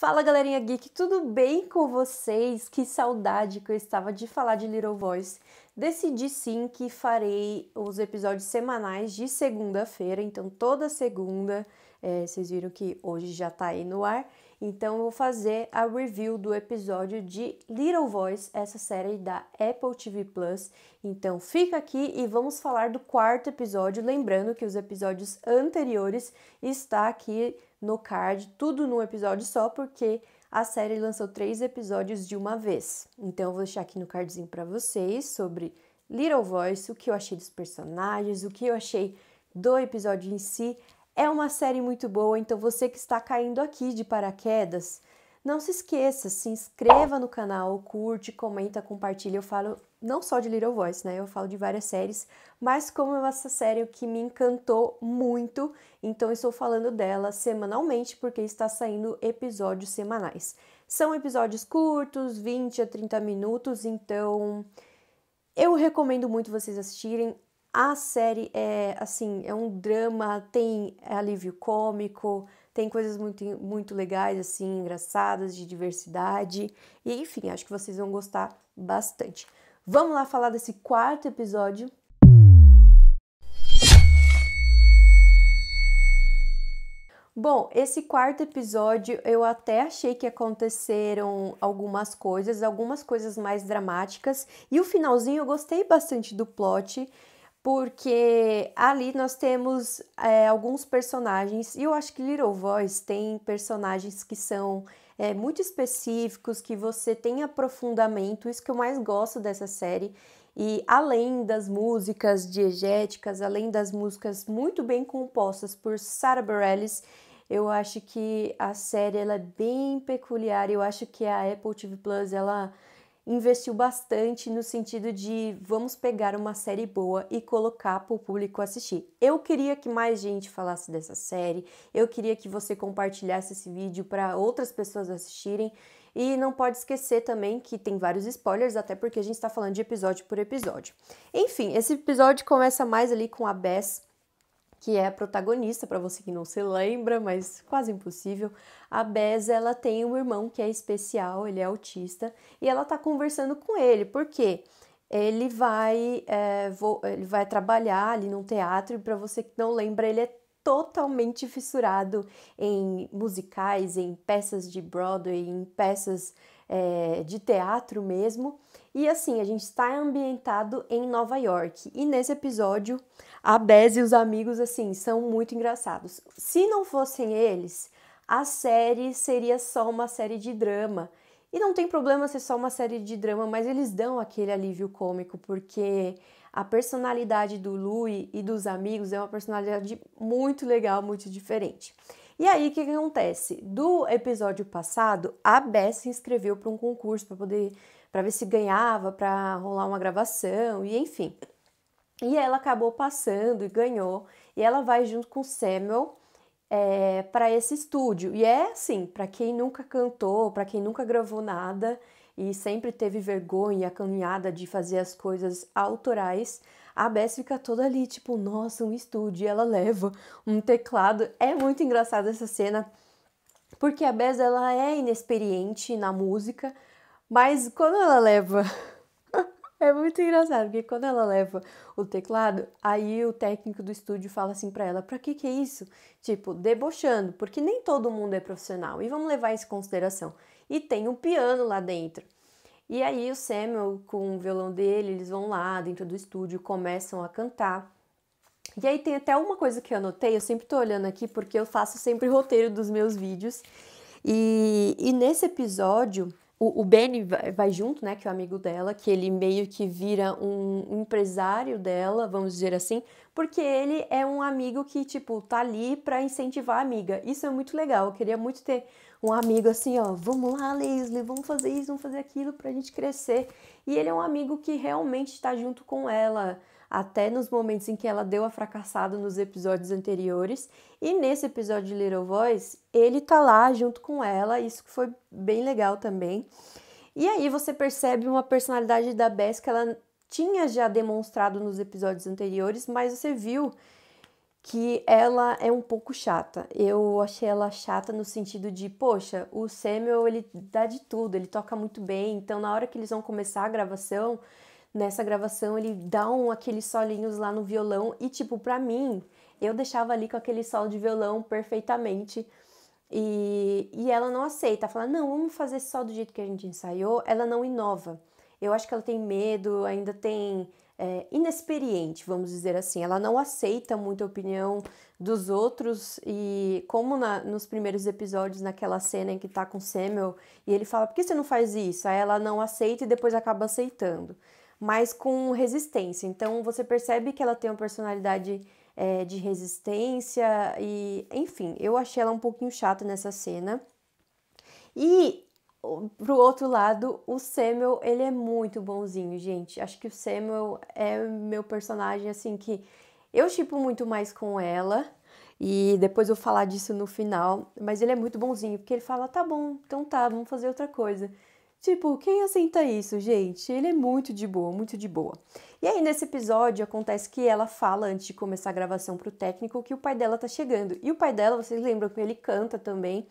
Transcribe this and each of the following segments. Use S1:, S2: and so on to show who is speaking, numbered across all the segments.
S1: Fala galerinha geek, tudo bem com vocês? Que saudade que eu estava de falar de Little Voice. Decidi sim que farei os episódios semanais de segunda-feira, então toda segunda, é, vocês viram que hoje já tá aí no ar. Então eu vou fazer a review do episódio de Little Voice, essa série da Apple TV Plus. Então fica aqui e vamos falar do quarto episódio, lembrando que os episódios anteriores está aqui no card, tudo num episódio só, porque a série lançou três episódios de uma vez. Então eu vou deixar aqui no cardzinho para vocês sobre Little Voice, o que eu achei dos personagens, o que eu achei do episódio em si, é uma série muito boa, então você que está caindo aqui de paraquedas, não se esqueça, se inscreva no canal, curte, comenta, compartilha. Eu falo não só de Little Voice, né? Eu falo de várias séries, mas como é essa série que me encantou muito, então estou falando dela semanalmente porque está saindo episódios semanais. São episódios curtos, 20 a 30 minutos, então eu recomendo muito vocês assistirem. A série é assim, é um drama, tem é alívio cômico, tem coisas muito, muito legais, assim, engraçadas, de diversidade. E enfim, acho que vocês vão gostar bastante. Vamos lá falar desse quarto episódio. Bom, esse quarto episódio eu até achei que aconteceram algumas coisas, algumas coisas mais dramáticas, e o finalzinho eu gostei bastante do plot porque ali nós temos é, alguns personagens, e eu acho que Little Voice tem personagens que são é, muito específicos, que você tem aprofundamento, isso que eu mais gosto dessa série. E além das músicas diegéticas, além das músicas muito bem compostas por Sarah Bareilles, eu acho que a série ela é bem peculiar. Eu acho que a Apple TV Plus ela investiu bastante no sentido de vamos pegar uma série boa e colocar para o público assistir. Eu queria que mais gente falasse dessa série, eu queria que você compartilhasse esse vídeo para outras pessoas assistirem. E não pode esquecer também que tem vários spoilers, até porque a gente está falando de episódio por episódio. Enfim, esse episódio começa mais ali com a Bess que é a protagonista, para você que não se lembra, mas quase impossível. A Bez, ela tem um irmão que é especial, ele é autista, e ela tá conversando com ele, porque ele vai, é, ele vai trabalhar ali num teatro, e para você que não lembra, ele é totalmente fissurado em musicais, em peças de Broadway, em peças é, de teatro mesmo. E assim, a gente está ambientado em Nova York. E nesse episódio, a Bez e os amigos, assim, são muito engraçados. Se não fossem eles, a série seria só uma série de drama. E não tem problema ser só uma série de drama, mas eles dão aquele alívio cômico, porque a personalidade do Louis e dos amigos é uma personalidade muito legal, muito diferente. E aí, o que, que acontece? Do episódio passado, a Bess se inscreveu para um concurso para poder para ver se ganhava para rolar uma gravação e enfim. E ela acabou passando e ganhou. E ela vai junto com o Samuel é, eh, para esse estúdio. E é assim, para quem nunca cantou, para quem nunca gravou nada e sempre teve vergonha e a de fazer as coisas autorais, a Bess fica toda ali, tipo, nossa, um estúdio. E ela leva um teclado. É muito engraçada essa cena, porque a Bess ela é inexperiente na música, mas quando ela leva. é muito engraçado, porque quando ela leva o teclado, aí o técnico do estúdio fala assim pra ela: pra que que é isso? Tipo, debochando, porque nem todo mundo é profissional. E vamos levar isso em consideração. E tem um piano lá dentro. E aí o Samuel, com o violão dele, eles vão lá dentro do estúdio, começam a cantar. E aí tem até uma coisa que eu anotei, eu sempre tô olhando aqui porque eu faço sempre roteiro dos meus vídeos. E, e nesse episódio o, o Benny vai, vai junto, né, que é o amigo dela, que ele meio que vira um, um empresário dela, vamos dizer assim, porque ele é um amigo que, tipo, tá ali para incentivar a amiga. Isso é muito legal, eu queria muito ter um amigo assim, ó, vamos lá, Leslie, vamos fazer isso, vamos fazer aquilo pra gente crescer. E ele é um amigo que realmente está junto com ela, até nos momentos em que ela deu a fracassada nos episódios anteriores. E nesse episódio de Little Voice, ele tá lá junto com ela, isso que foi bem legal também. E aí você percebe uma personalidade da Bess que ela tinha já demonstrado nos episódios anteriores, mas você viu que ela é um pouco chata. Eu achei ela chata no sentido de, poxa, o Samuel ele dá de tudo, ele toca muito bem, então na hora que eles vão começar a gravação, nessa gravação ele dá um aqueles solinhos lá no violão e tipo, para mim, eu deixava ali com aquele solo de violão perfeitamente. E, e ela não aceita, fala: "Não, vamos fazer só do jeito que a gente ensaiou". Ela não inova. Eu acho que ela tem medo, ainda tem é, inexperiente, vamos dizer assim. Ela não aceita muito a opinião dos outros e como na, nos primeiros episódios, naquela cena em que tá com Samuel e ele fala, por que você não faz isso? Aí ela não aceita e depois acaba aceitando, mas com resistência. Então você percebe que ela tem uma personalidade é, de resistência e, enfim, eu achei ela um pouquinho chata nessa cena. E pro outro lado, o Samuel, ele é muito bonzinho, gente. Acho que o Samuel é meu personagem, assim, que eu tipo muito mais com ela. E depois eu vou falar disso no final. Mas ele é muito bonzinho, porque ele fala: tá bom, então tá, vamos fazer outra coisa. Tipo, quem aceita isso, gente? Ele é muito de boa, muito de boa. E aí, nesse episódio, acontece que ela fala, antes de começar a gravação pro técnico, que o pai dela tá chegando. E o pai dela, vocês lembram que ele canta também.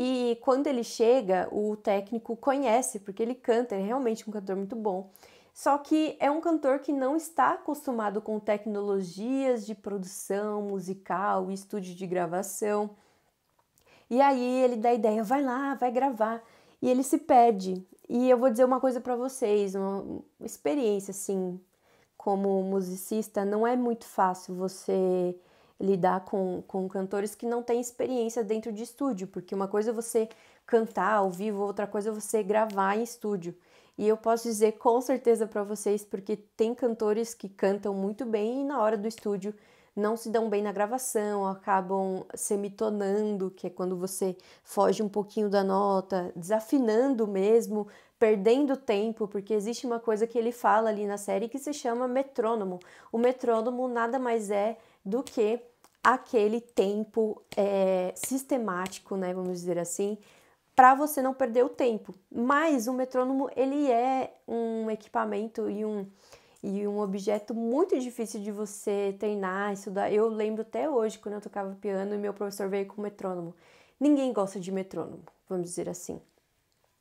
S1: E quando ele chega, o técnico conhece, porque ele canta, ele é realmente um cantor muito bom. Só que é um cantor que não está acostumado com tecnologias de produção musical, estúdio de gravação. E aí ele dá a ideia, vai lá, vai gravar. E ele se perde. E eu vou dizer uma coisa para vocês, uma experiência assim, como musicista, não é muito fácil você lidar com, com cantores que não têm experiência dentro de estúdio, porque uma coisa é você cantar ao vivo, outra coisa é você gravar em estúdio. E eu posso dizer com certeza para vocês, porque tem cantores que cantam muito bem e na hora do estúdio não se dão bem na gravação, acabam semitonando, que é quando você foge um pouquinho da nota, desafinando mesmo, perdendo tempo, porque existe uma coisa que ele fala ali na série que se chama metrônomo. O metrônomo nada mais é do que aquele tempo é, sistemático, né, vamos dizer assim, para você não perder o tempo. Mas o metrônomo ele é um equipamento e um e um objeto muito difícil de você treinar, estudar. Eu lembro até hoje quando eu tocava piano e meu professor veio com metrônomo. Ninguém gosta de metrônomo, vamos dizer assim.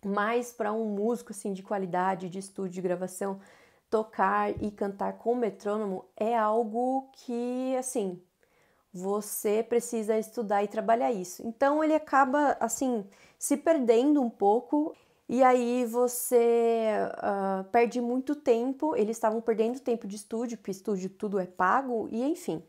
S1: Mas para um músico assim de qualidade, de estúdio, de gravação, tocar e cantar com o metrônomo é algo que, assim, você precisa estudar e trabalhar isso. Então ele acaba, assim, se perdendo um pouco. E aí você uh, perde muito tempo, eles estavam perdendo tempo de estúdio, porque estúdio tudo é pago, e enfim.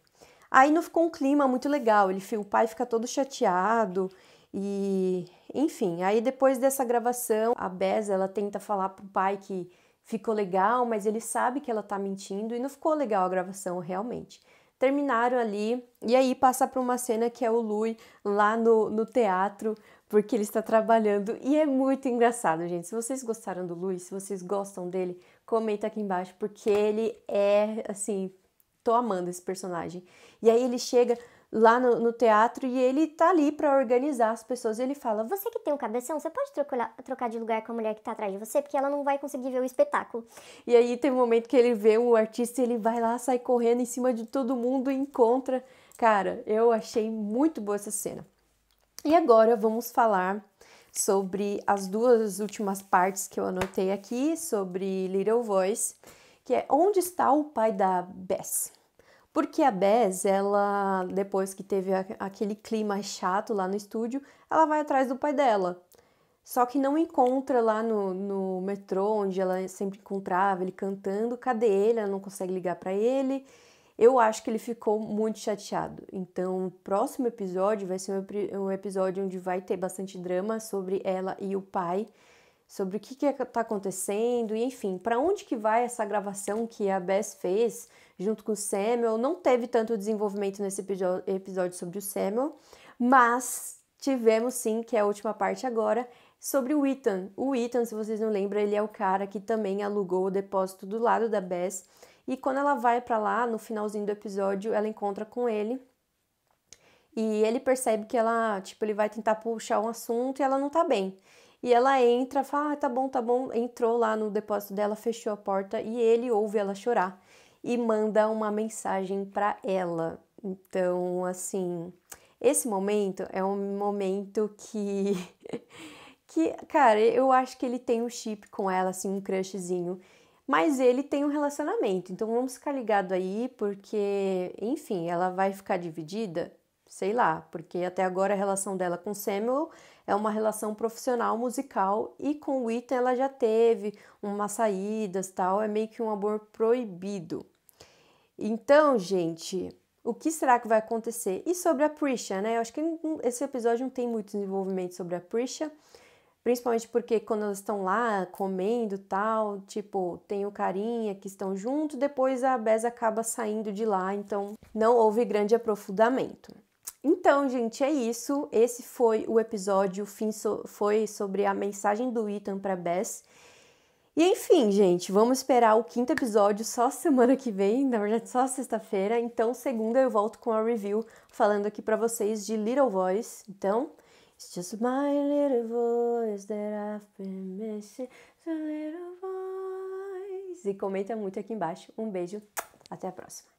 S1: Aí não ficou um clima muito legal, ele, o pai fica todo chateado, e enfim. Aí depois dessa gravação, a Bess, ela tenta falar pro pai que ficou legal, mas ele sabe que ela tá mentindo e não ficou legal a gravação realmente. Terminaram ali, e aí passa para uma cena que é o Lui lá no, no teatro, porque ele está trabalhando, e é muito engraçado, gente. Se vocês gostaram do Lui, se vocês gostam dele, comenta aqui embaixo, porque ele é, assim, tô amando esse personagem. E aí ele chega, lá no, no, teatro e ele tá ali para organizar as pessoas. ele fala: Você que tem um cabeção, você pode trocar, trocar de lugar com a mulher que tá atrás de você, porque ela não vai conseguir ver o espetáculo. E aí tem um momento que ele vê o artista, ele vai lá, sai correndo em cima de todo mundo e encontra. Cara, eu achei muito boa essa cena. E agora vamos falar sobre as duas últimas partes que eu anotei aqui sobre Little Voice, que é onde está o pai da Bess. Porque a Bess, ela, depois que teve aquele clima chato lá no estúdio, ela vai atrás do pai dela. Só que não encontra lá no, no metrô, onde ela sempre encontrava ele cantando. Cadê ele? Ela não consegue ligar para ele. Eu acho que ele ficou muito chateado. Então, o próximo episódio vai ser um episódio onde vai ter bastante drama sobre ela e o pai sobre o que está é acontecendo e enfim, para onde que vai essa gravação que a Bess fez junto com o Samuel. Não teve tanto desenvolvimento nesse episódio sobre o Samuel, mas tivemos sim, que é a última parte agora, sobre o Ethan. O Ethan, se vocês não lembram, ele é o cara que também alugou o depósito do lado da Bess. E quando ela vai para lá, no finalzinho do episódio, ela encontra com ele. E ele percebe que ela, tipo, ele vai tentar puxar um assunto e ela não tá bem. E ela entra, fala, ah, tá bom, tá bom, entrou lá no depósito dela, fechou a porta e ele ouve ela chorar e manda uma mensagem para ela. Então, assim, esse momento é um momento que que, cara, eu acho que ele tem um chip com ela assim, um crushzinho, mas ele tem um relacionamento. Então, vamos ficar ligado aí porque, enfim, ela vai ficar dividida sei lá, porque até agora a relação dela com Samuel é uma relação profissional musical e com o Ethan ela já teve umas saídas tal, é meio que um amor proibido. Então, gente, o que será que vai acontecer? E sobre a Prisha, né? Eu acho que esse episódio não tem muito desenvolvimento sobre a Prisha, principalmente porque quando elas estão lá comendo tal, tipo, tem o carinha que estão junto, depois a Bess acaba saindo de lá, então não houve grande aprofundamento. Então, gente, é isso. Esse foi o episódio. O fim so foi sobre a mensagem do Ethan para Bess. E enfim, gente, vamos esperar o quinto episódio só semana que vem, na verdade só sexta-feira. Então, segunda eu volto com a review falando aqui para vocês de Little Voice. Então, It's just my little voice that I've been missing, little voice. E comenta muito aqui embaixo. Um beijo, até a próxima.